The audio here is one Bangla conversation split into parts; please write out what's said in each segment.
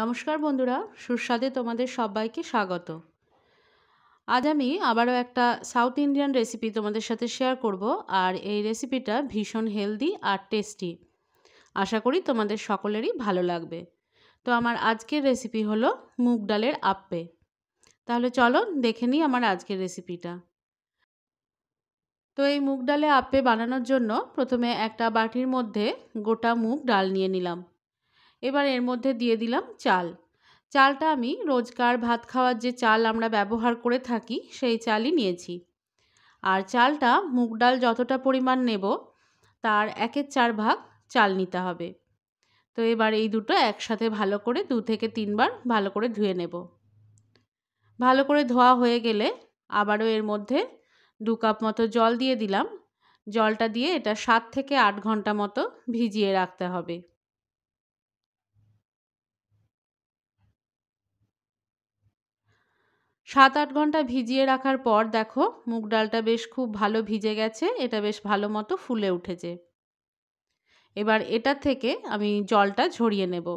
নমস্কার বন্ধুরা সুস্বাদে তোমাদের সবাইকে স্বাগত আজ আমি আবারও একটা সাউথ ইন্ডিয়ান রেসিপি তোমাদের সাথে শেয়ার করব আর এই রেসিপিটা ভীষণ হেলদি আর টেস্টি আশা করি তোমাদের সকলেরই ভালো লাগবে তো আমার আজকের রেসিপি হলো মুগ ডালের আপ্পে তাহলে চলো দেখে নিই আমার আজকের রেসিপিটা তো এই মুগ ডালে আপ্পে বানানোর জন্য প্রথমে একটা বাটির মধ্যে গোটা মুগ ডাল নিয়ে নিলাম এবার এর মধ্যে দিয়ে দিলাম চাল চালটা আমি রোজকার ভাত খাওয়ার যে চাল আমরা ব্যবহার করে থাকি সেই চালই নিয়েছি আর চালটা মুগ ডাল যতটা পরিমাণ নেব তার একের চার ভাগ চাল নিতে হবে তো এবার এই দুটো একসাথে ভালো করে দু থেকে তিনবার ভালো করে ধুয়ে নেব ভালো করে ধোয়া হয়ে গেলে আবারও এর মধ্যে দু কাপ মতো জল দিয়ে দিলাম জলটা দিয়ে এটা সাত থেকে আট ঘন্টা মতো ভিজিয়ে রাখতে হবে সাত আট ঘন্টা ভিজিয়ে রাখার পর দেখো মুগ ডালটা বেশ খুব ভালো ভিজে গেছে এটা বেশ ভালো মতো ফুলে উঠেছে এবার এটা থেকে আমি জলটা ঝরিয়ে নেব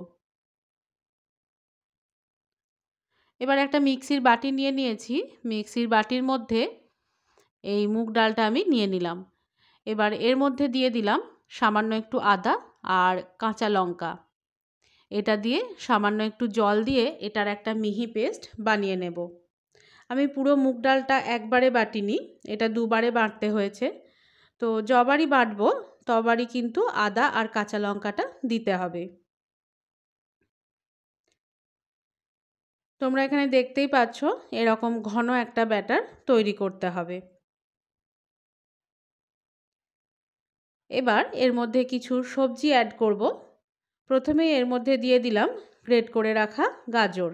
এবার একটা মিক্সির বাটি নিয়ে নিয়েছি মিক্সির বাটির মধ্যে এই মুগ ডালটা আমি নিয়ে নিলাম এবার এর মধ্যে দিয়ে দিলাম সামান্য একটু আদা আর কাঁচা লঙ্কা এটা দিয়ে সামান্য একটু জল দিয়ে এটার একটা মিহি পেস্ট বানিয়ে নেব আমি পুরো মুগ ডালটা একবারে বাটিনি এটা দুবারে বাটতে হয়েছে তো যবারই বাটবো তবারই কিন্তু আদা আর কাঁচা লঙ্কাটা দিতে হবে তোমরা এখানে দেখতেই পাচ্ছ এরকম ঘন একটা ব্যাটার তৈরি করতে হবে এবার এর মধ্যে কিছু সবজি অ্যাড করব প্রথমেই এর মধ্যে দিয়ে দিলাম গ্রেট করে রাখা গাজর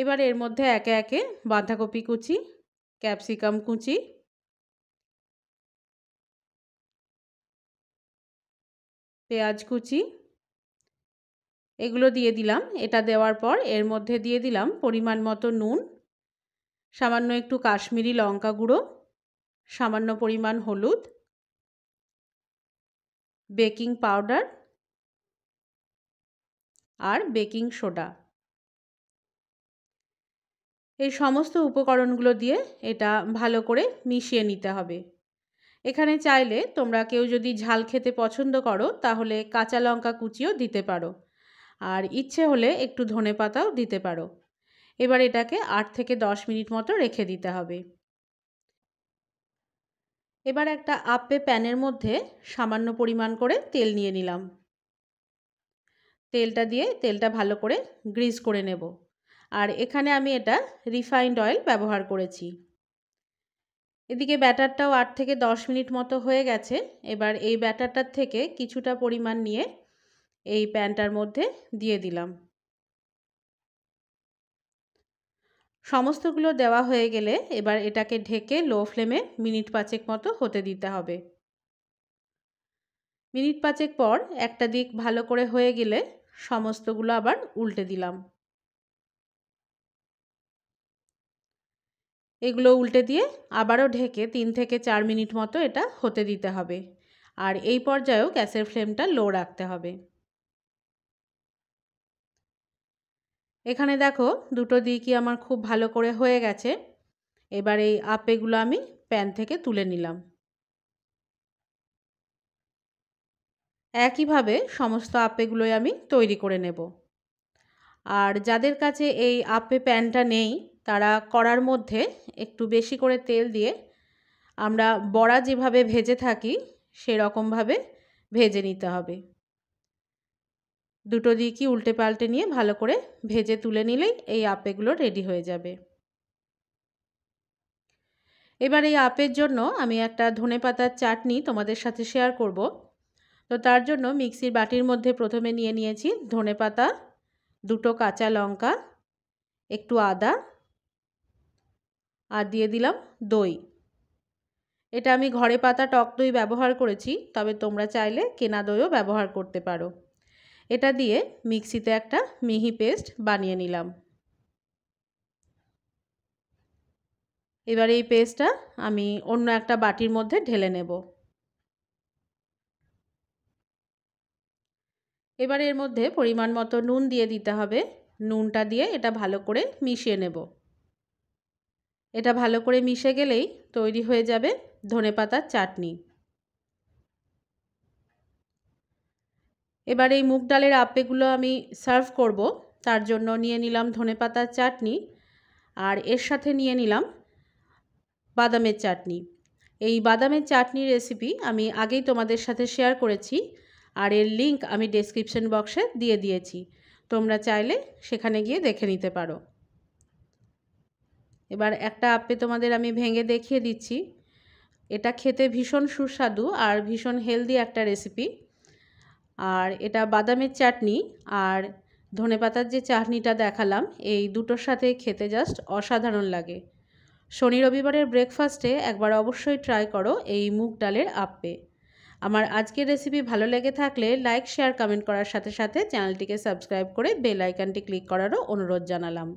এবার এর মধ্যে একে একে বাঁধাকপি কুচি ক্যাপসিকাম কুচি পেঁয়াজ কুচি এগুলো দিয়ে দিলাম এটা দেওয়ার পর এর মধ্যে দিয়ে দিলাম পরিমাণ মতো নুন সামান্য একটু কাশ্মীরি লঙ্কা গুঁড়ো সামান্য পরিমাণ হলুদ বেকিং পাউডার আর বেকিং সোডা এই সমস্ত উপকরণগুলো দিয়ে এটা ভালো করে মিশিয়ে নিতে হবে এখানে চাইলে তোমরা কেউ যদি ঝাল খেতে পছন্দ করো তাহলে কাঁচা লঙ্কা কুচিও দিতে পারো আর ইচ্ছে হলে একটু ধনে পাতাও দিতে পারো এবার এটাকে আট থেকে দশ মিনিট মতো রেখে দিতে হবে এবার একটা আপে প্যানের মধ্যে সামান্য পরিমাণ করে তেল নিয়ে নিলাম তেলটা দিয়ে তেলটা ভালো করে গ্রিজ করে নেবো আর এখানে আমি এটা রিফাইন্ড অয়েল ব্যবহার করেছি এদিকে ব্যাটারটাও আট থেকে দশ মিনিট মতো হয়ে গেছে এবার এই ব্যাটারটার থেকে কিছুটা পরিমাণ নিয়ে এই প্যানটার মধ্যে দিয়ে দিলাম সমস্তগুলো দেওয়া হয়ে গেলে এবার এটাকে ঢেকে লো ফ্লেমে মিনিট পাঁচেক মতো হতে দিতে হবে মিনিট পাঁচেক পর একটা দিক ভালো করে হয়ে গেলে সমস্তগুলো আবার উল্টে দিলাম এগুলো উল্টে দিয়ে আবারও ঢেকে তিন থেকে চার মিনিট মতো এটা হতে দিতে হবে আর এই পর্যায়েও গ্যাসের ফ্লেমটা লো রাখতে হবে এখানে দেখো দুটো দিকই আমার খুব ভালো করে হয়ে গেছে এবার এই আপেগুলো আমি প্যান থেকে তুলে নিলাম একইভাবে সমস্ত আপেগুলোই আমি তৈরি করে নেব আর যাদের কাছে এই আপে প্যানটা নেই তারা কড়ার মধ্যে একটু বেশি করে তেল দিয়ে আমরা বড়া যেভাবে ভেজে থাকি সেরকমভাবে ভেজে নিতে হবে দুটো দিকই উল্টে পাল্টে নিয়ে ভালো করে ভেজে তুলে নিলেই এই আপেগুলো রেডি হয়ে যাবে এবার এই আপের জন্য আমি একটা ধনে পাতার চাটনি তোমাদের সাথে শেয়ার করব তো তার জন্য মিক্সির বাটির মধ্যে প্রথমে নিয়ে নিয়েছি ধনে পাতা দুটো কাঁচা লঙ্কা একটু আদা আর দিয়ে দিলাম দই এটা আমি ঘরে পাতা টক দই ব্যবহার করেছি তবে তোমরা চাইলে কেনা দইও ব্যবহার করতে পারো এটা দিয়ে মিক্সিতে একটা মিহি পেস্ট বানিয়ে নিলাম এবার এই পেস্টটা আমি অন্য একটা বাটির মধ্যে ঢেলে নেব এবার এর মধ্যে পরিমাণ মতো নুন দিয়ে দিতে হবে নুনটা দিয়ে এটা ভালো করে মিশিয়ে নেব এটা ভালো করে মিশে গেলেই তৈরি হয়ে যাবে ধনে পাতার চাটনি এবার এই মুগ ডালের আপেগুলো আমি সার্ভ করব তার জন্য নিয়ে নিলাম ধনে পাতার চাটনি আর এর সাথে নিয়ে নিলাম বাদামের চাটনি এই বাদামের চাটনি রেসিপি আমি আগেই তোমাদের সাথে শেয়ার করেছি আর এর লিংক আমি ডেসক্রিপশন বক্সে দিয়ে দিয়েছি তোমরা চাইলে সেখানে গিয়ে দেখে নিতে পারো এবার একটা আপে তোমাদের আমি ভেঙে দেখিয়ে দিচ্ছি এটা খেতে ভীষণ সুস্বাদু আর ভীষণ হেলদি একটা রেসিপি আর এটা বাদামের চাটনি আর ধনেপাতার যে চাটনিটা দেখালাম এই দুটোর সাথে খেতে জাস্ট অসাধারণ লাগে শনি রবিবারের ব্রেকফাস্টে একবার অবশ্যই ট্রাই করো এই মুগ ডালের আপ্পে আমার আজকের রেসিপি ভালো লেগে থাকলে লাইক শেয়ার কমেন্ট করার সাথে সাথে চ্যানেলটিকে সাবস্ক্রাইব করে বেল আইকনটি ক্লিক করারও অনুরোধ জানালাম